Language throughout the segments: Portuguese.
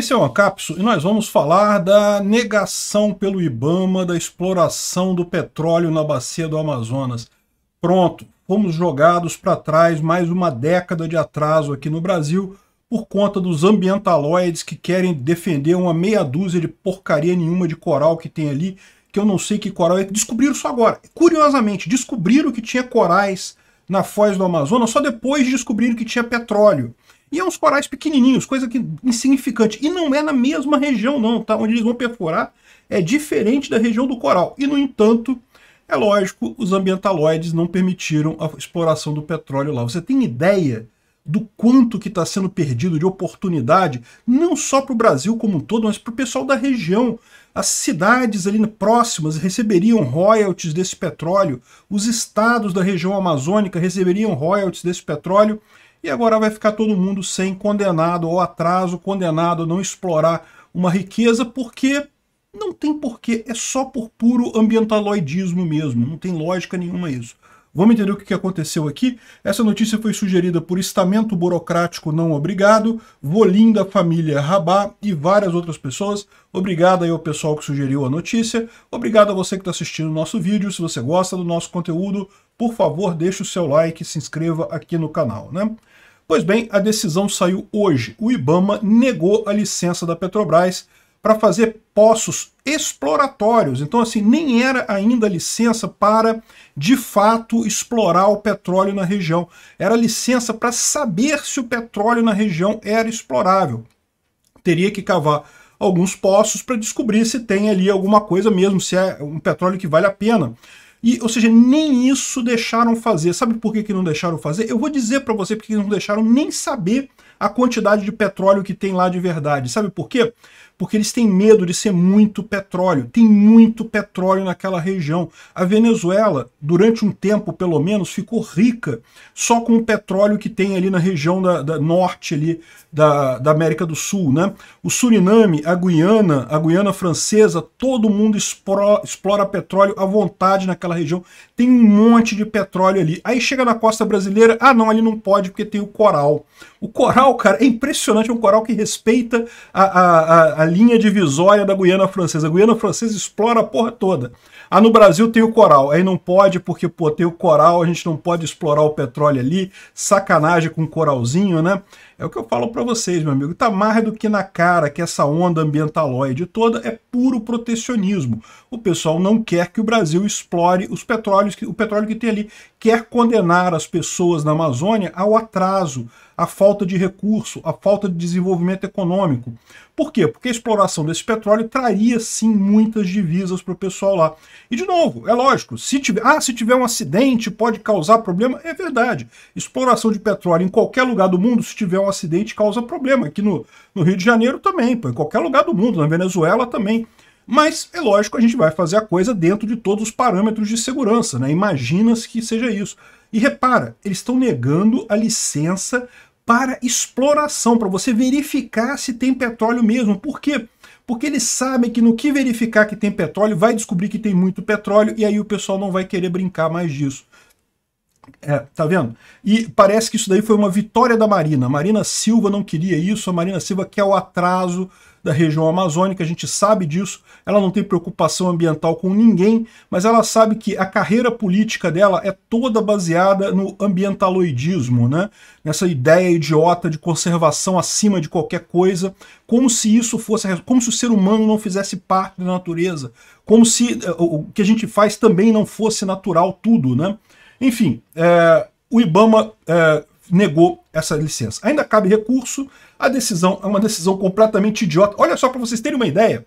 Esse é o Ancapso e nós vamos falar da negação pelo Ibama da exploração do petróleo na bacia do Amazonas. Pronto, fomos jogados para trás mais uma década de atraso aqui no Brasil por conta dos ambientaloides que querem defender uma meia dúzia de porcaria nenhuma de coral que tem ali, que eu não sei que coral é. Descobriram isso agora. Curiosamente, descobriram que tinha corais na foz do Amazonas só depois descobriram que tinha petróleo. E é uns corais pequenininhos, coisa que insignificante. E não é na mesma região, não, tá? Onde eles vão perfurar é diferente da região do coral. E, no entanto, é lógico, os ambientaloides não permitiram a exploração do petróleo lá. Você tem ideia do quanto que está sendo perdido de oportunidade, não só para o Brasil como um todo, mas para o pessoal da região. As cidades ali próximas receberiam royalties desse petróleo, os estados da região amazônica receberiam royalties desse petróleo, e agora vai ficar todo mundo sem condenado ao atraso, condenado a não explorar uma riqueza, porque não tem porquê, é só por puro ambientaloidismo mesmo, não tem lógica nenhuma isso. Vamos entender o que aconteceu aqui? Essa notícia foi sugerida por Estamento Burocrático Não Obrigado, Volinda Família Rabá e várias outras pessoas. Obrigado aí ao pessoal que sugeriu a notícia. Obrigado a você que está assistindo o nosso vídeo. Se você gosta do nosso conteúdo, por favor, deixe o seu like e se inscreva aqui no canal, né? Pois bem, a decisão saiu hoje. O Ibama negou a licença da Petrobras para fazer poços exploratórios. Então, assim, nem era ainda licença para, de fato, explorar o petróleo na região. Era licença para saber se o petróleo na região era explorável. Teria que cavar alguns poços para descobrir se tem ali alguma coisa mesmo, se é um petróleo que vale a pena. E, ou seja, nem isso deixaram fazer. Sabe por que, que não deixaram fazer? Eu vou dizer para você porque não deixaram nem saber a quantidade de petróleo que tem lá de verdade. Sabe por quê? porque eles têm medo de ser muito petróleo. Tem muito petróleo naquela região. A Venezuela, durante um tempo pelo menos, ficou rica só com o petróleo que tem ali na região da, da norte ali da, da América do Sul. Né? O Suriname, a Guiana, a Guiana Francesa, todo mundo explora, explora petróleo à vontade naquela região. Tem um monte de petróleo ali. Aí chega na costa brasileira, ah não, ali não pode porque tem o coral. O coral, cara, é impressionante, é um coral que respeita a, a, a linha divisória da Guiana Francesa. A Guiana Francesa explora a porra toda. Ah, no Brasil tem o coral. Aí não pode, porque, pô, tem o coral, a gente não pode explorar o petróleo ali. Sacanagem com o coralzinho, né? É o que eu falo para vocês, meu amigo. Tá mais do que na cara que essa onda ambientalóide toda é puro protecionismo. O pessoal não quer que o Brasil explore os petróleos, que o petróleo que tem ali. Quer condenar as pessoas na Amazônia ao atraso, a falta de recurso, a falta de desenvolvimento econômico. Por quê? Porque a exploração desse petróleo traria sim muitas divisas para o pessoal lá. E de novo, é lógico, se tiver, ah, se tiver um acidente pode causar problema, é verdade. Exploração de petróleo em qualquer lugar do mundo, se tiver um acidente, causa problema. Aqui no, no Rio de Janeiro também, pô, em qualquer lugar do mundo, na Venezuela também. Mas, é lógico, a gente vai fazer a coisa dentro de todos os parâmetros de segurança, né? Imagina-se que seja isso. E repara, eles estão negando a licença para exploração, para você verificar se tem petróleo mesmo. Por quê? Porque eles sabem que no que verificar que tem petróleo, vai descobrir que tem muito petróleo e aí o pessoal não vai querer brincar mais disso. É, tá vendo? E parece que isso daí foi uma vitória da Marina. A Marina Silva não queria isso, a Marina Silva quer o atraso da região amazônica, a gente sabe disso. Ela não tem preocupação ambiental com ninguém, mas ela sabe que a carreira política dela é toda baseada no ambientaloidismo, né? Nessa ideia idiota de conservação acima de qualquer coisa, como se isso fosse, como se o ser humano não fizesse parte da natureza, como se eh, o que a gente faz também não fosse natural tudo, né? Enfim, é, o IBAMA é, negou essa licença. Ainda cabe recurso, a decisão é uma decisão completamente idiota. Olha só para vocês terem uma ideia.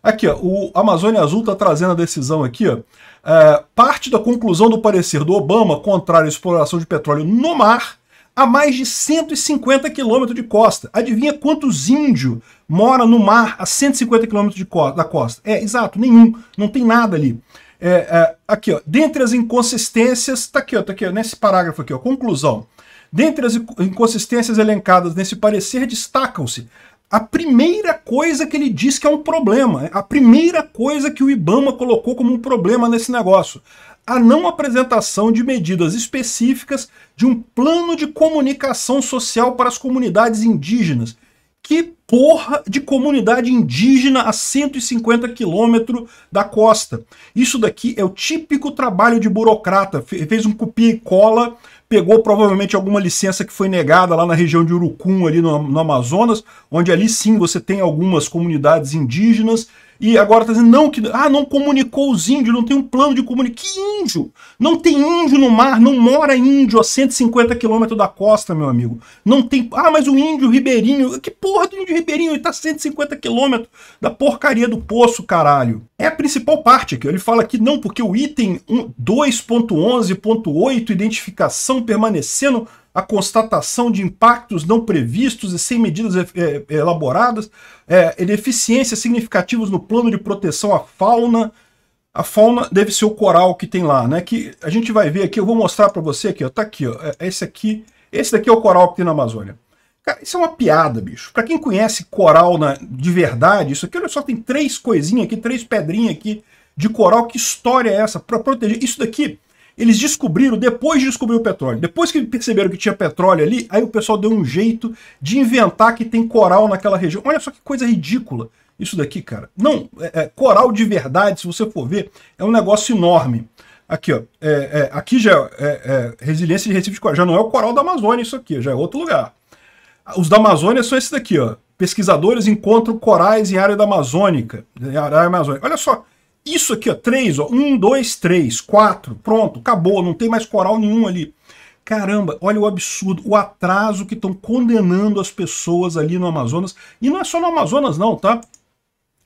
Aqui, ó, o Amazônia Azul está trazendo a decisão aqui. Ó, é, parte da conclusão do parecer do Obama contrário à exploração de petróleo no mar a mais de 150 quilômetros de costa. Adivinha quantos índios mora no mar a 150 quilômetros da costa? É, exato, nenhum. Não tem nada ali. É, é, aqui, ó, dentre as inconsistências, tá aqui, ó, tá aqui, ó, nesse parágrafo aqui, ó, conclusão. Dentre as inconsistências elencadas nesse parecer, destacam-se a primeira coisa que ele diz que é um problema, né? a primeira coisa que o Ibama colocou como um problema nesse negócio, a não apresentação de medidas específicas de um plano de comunicação social para as comunidades indígenas que porra de comunidade indígena a 150 quilômetros da costa. Isso daqui é o típico trabalho de burocrata. Fez um copia e cola, pegou provavelmente alguma licença que foi negada lá na região de Urucum, ali no, no Amazonas, onde ali sim você tem algumas comunidades indígenas e agora tá dizendo, não, que, ah, não comunicou os índios, não tem um plano de comunicação. Que índio? Não tem índio no mar, não mora índio a 150 quilômetros da costa, meu amigo. Não tem, ah, mas o índio ribeirinho, que porra do índio ribeirinho? Ele tá a 150 quilômetros da porcaria do poço, caralho. É a principal parte aqui, ele fala que não, porque o item 2.11.8, identificação permanecendo a constatação de impactos não previstos e sem medidas eh, eh, elaboradas, é, eh, deficiências significativas no plano de proteção à fauna. A fauna deve ser o coral que tem lá, né? Que a gente vai ver aqui, eu vou mostrar para você aqui, ó, tá aqui, ó, é, é esse aqui, esse daqui é o coral que tem na Amazônia. Cara, isso é uma piada, bicho. Para quem conhece coral na, de verdade, isso aqui, olha só, tem três coisinhas aqui, três pedrinhas aqui de coral. Que história é essa? Para proteger. Isso daqui eles descobriram, depois de descobrir o petróleo, depois que perceberam que tinha petróleo ali, aí o pessoal deu um jeito de inventar que tem coral naquela região. Olha só que coisa ridícula isso daqui, cara. Não, é, é, coral de verdade, se você for ver, é um negócio enorme. Aqui, ó, é, é aqui já é, é resiliência de Recife de Coral, já não é o coral da Amazônia isso aqui, já é outro lugar. Os da Amazônia são esses daqui, ó. Pesquisadores encontram corais em área da Amazônica, área amazônica. Olha só, isso aqui, ó, três, ó, um, dois, três, quatro, pronto, acabou, não tem mais coral nenhum ali. Caramba, olha o absurdo, o atraso que estão condenando as pessoas ali no Amazonas. E não é só no Amazonas não, tá?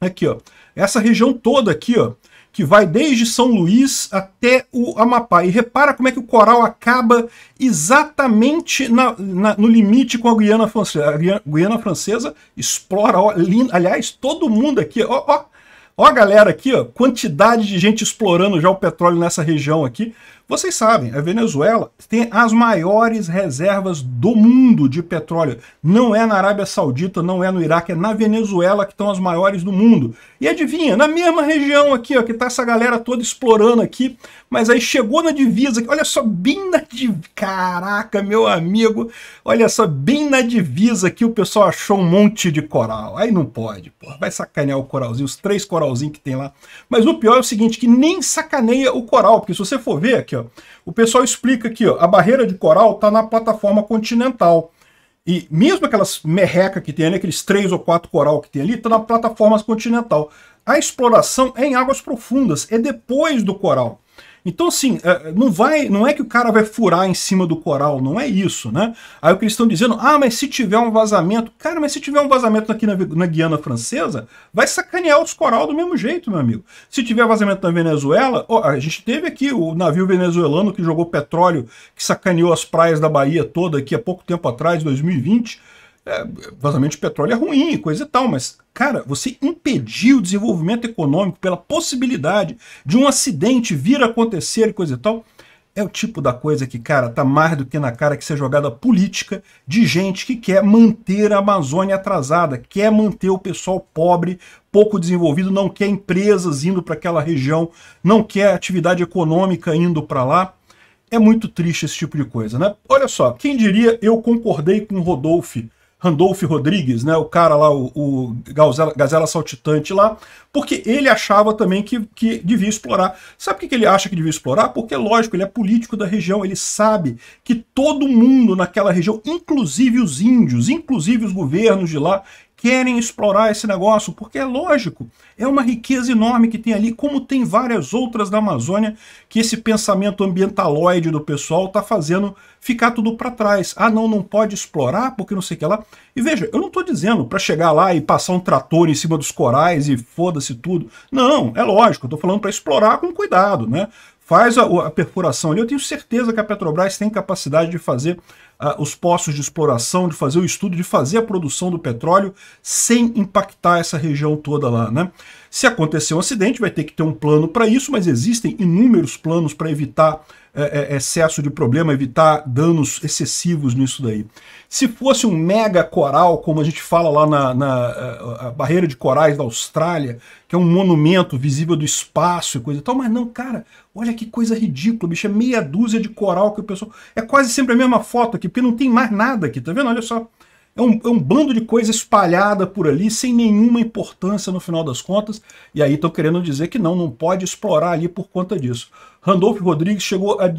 Aqui, ó, essa região toda aqui, ó, que vai desde São Luís até o Amapá. E repara como é que o coral acaba exatamente na, na, no limite com a Guiana Francesa. A Guiana, Francesa explora, ó, aliás, todo mundo aqui, ó, ó Ó a galera aqui, ó, quantidade de gente explorando já o petróleo nessa região aqui. Vocês sabem, a Venezuela tem as maiores reservas do mundo de petróleo. Não é na Arábia Saudita, não é no Iraque, é na Venezuela que estão as maiores do mundo. E adivinha, na mesma região aqui, ó, que tá essa galera toda explorando aqui, mas aí chegou na divisa, olha só, bem na divisa, caraca, meu amigo, olha só, bem na divisa aqui o pessoal achou um monte de coral. Aí não pode, porra, vai sacanear o coralzinho, os três coralzinhos que tem lá. Mas o pior é o seguinte, que nem sacaneia o coral, porque se você for ver aqui, ó, o pessoal explica aqui, ó, a barreira de coral está na plataforma continental. E mesmo aquelas merreca que tem ali, aqueles três ou quatro coral que tem ali, está na plataforma continental. A exploração é em águas profundas, é depois do coral. Então, assim, é, é, não vai, não é que o cara vai furar em cima do coral, não é isso, né? Aí o que eles estão dizendo, ah, mas se tiver um vazamento, cara, mas se tiver um vazamento aqui na, na Guiana Francesa, vai sacanear os coral do mesmo jeito, meu amigo. Se tiver vazamento na Venezuela, a gente teve aqui o navio venezuelano que jogou petróleo, que sacaneou as praias da Bahia toda aqui há pouco tempo atrás, 2020, é, vazamento de petróleo é ruim, coisa e tal, mas, cara, você impediu o desenvolvimento econômico pela possibilidade de um acidente vir a acontecer, coisa e tal. É o tipo da coisa que, cara, tá mais do que na cara que ser é jogada política de gente que quer manter a Amazônia atrasada, quer manter o pessoal pobre, pouco desenvolvido, não quer empresas indo para aquela região, não quer atividade econômica indo para lá. É muito triste esse tipo de coisa, né? Olha só, quem diria eu concordei com o Rodolfo Randolph Rodrigues, né, o cara lá, o, o Gazela, Gazela Saltitante lá, porque ele achava também que, que devia explorar. Sabe o que, que ele acha que devia explorar? Porque, lógico, ele é político da região, ele sabe que todo mundo naquela região, inclusive os índios, inclusive os governos de lá, querem explorar esse negócio, porque é lógico, é uma riqueza enorme que tem ali, como tem várias outras da Amazônia, que esse pensamento ambientaloide do pessoal está fazendo ficar tudo para trás. Ah, não, não pode explorar, porque não sei o que lá. E veja, eu não estou dizendo para chegar lá e passar um trator em cima dos corais e foda-se tudo. Não, é lógico, eu estou falando para explorar com cuidado, né? faz a, a, perfuração ali. Eu tenho certeza que a Petrobras tem capacidade de fazer uh, os poços de exploração, de fazer o estudo, de fazer a produção do petróleo sem impactar essa região toda lá, né? Se acontecer um acidente, vai ter que ter um plano para isso, mas existem inúmeros planos para evitar é, é, excesso de problema, evitar danos excessivos nisso daí. Se fosse um mega coral, como a gente fala lá na, na é, barreira de corais da Austrália, que é um monumento visível do espaço e coisa e tal, mas não, cara, olha que coisa ridícula, bicho, é meia dúzia de coral que o pessoal... É quase sempre a mesma foto aqui, porque não tem mais nada aqui, tá vendo? Olha só. É um, é um bando de coisa espalhada por ali, sem nenhuma importância no final das contas, e aí estão querendo dizer que não, não pode explorar ali por conta disso. Randolph Rodrigues chegou a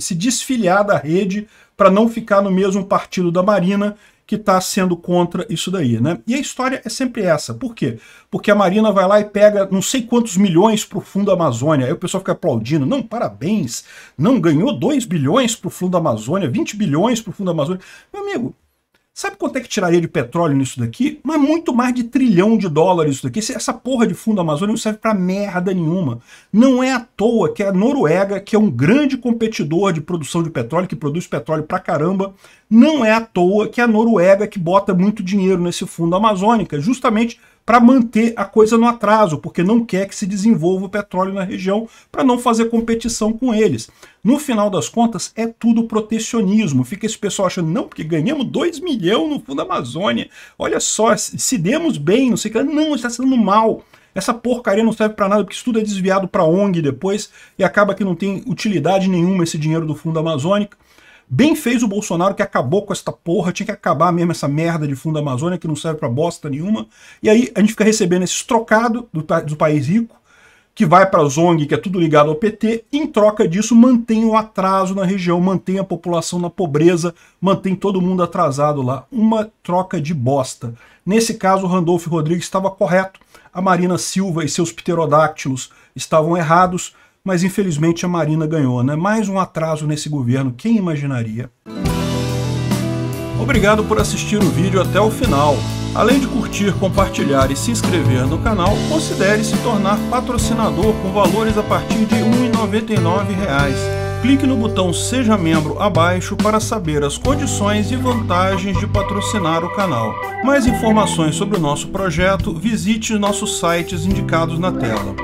se desfiliar da rede para não ficar no mesmo partido da Marina, que está sendo contra isso daí, né? E a história é sempre essa. Por quê? Porque a Marina vai lá e pega não sei quantos milhões para o Fundo Amazônia. Aí o pessoal fica aplaudindo. Não, parabéns. Não ganhou 2 bilhões para o Fundo Amazônia, 20 bilhões para o Fundo Amazônia. Meu amigo, Sabe quanto é que tiraria de petróleo nisso daqui? Mas muito mais de trilhão de dólares isso daqui. Essa porra de fundo amazônico não serve para merda nenhuma. Não é à toa que a Noruega, que é um grande competidor de produção de petróleo, que produz petróleo pra caramba, não é à toa que a Noruega que bota muito dinheiro nesse fundo amazônico, justamente para manter a coisa no atraso, porque não quer que se desenvolva o petróleo na região para não fazer competição com eles. No final das contas, é tudo protecionismo. Fica esse pessoal achando, não, porque ganhamos 2 milhões no fundo da Amazônia. Olha só, se demos bem, não sei o que. Não, está sendo mal. Essa porcaria não serve para nada, porque isso tudo é desviado para ONG depois e acaba que não tem utilidade nenhuma esse dinheiro do Fundo Amazônico. Bem fez o Bolsonaro que acabou com esta porra, tinha que acabar mesmo essa merda de fundo da Amazônia que não serve para bosta nenhuma. E aí a gente fica recebendo esses trocados do, do país rico, que vai para a ZONG, que é tudo ligado ao PT, em troca disso mantém o atraso na região, mantém a população na pobreza, mantém todo mundo atrasado lá. Uma troca de bosta. Nesse caso, o Randolfo Rodrigues estava correto, a Marina Silva e seus pterodáctilos estavam errados, mas infelizmente a Marina ganhou, né? Mais um atraso nesse governo, quem imaginaria? Obrigado por assistir o vídeo até o final. Além de curtir, compartilhar e se inscrever no canal, considere se tornar patrocinador com valores a partir de R$ 1,99 clique no botão Seja Membro abaixo para saber as condições e vantagens de patrocinar o canal. Mais informações sobre o nosso projeto, visite nossos sites indicados na tela.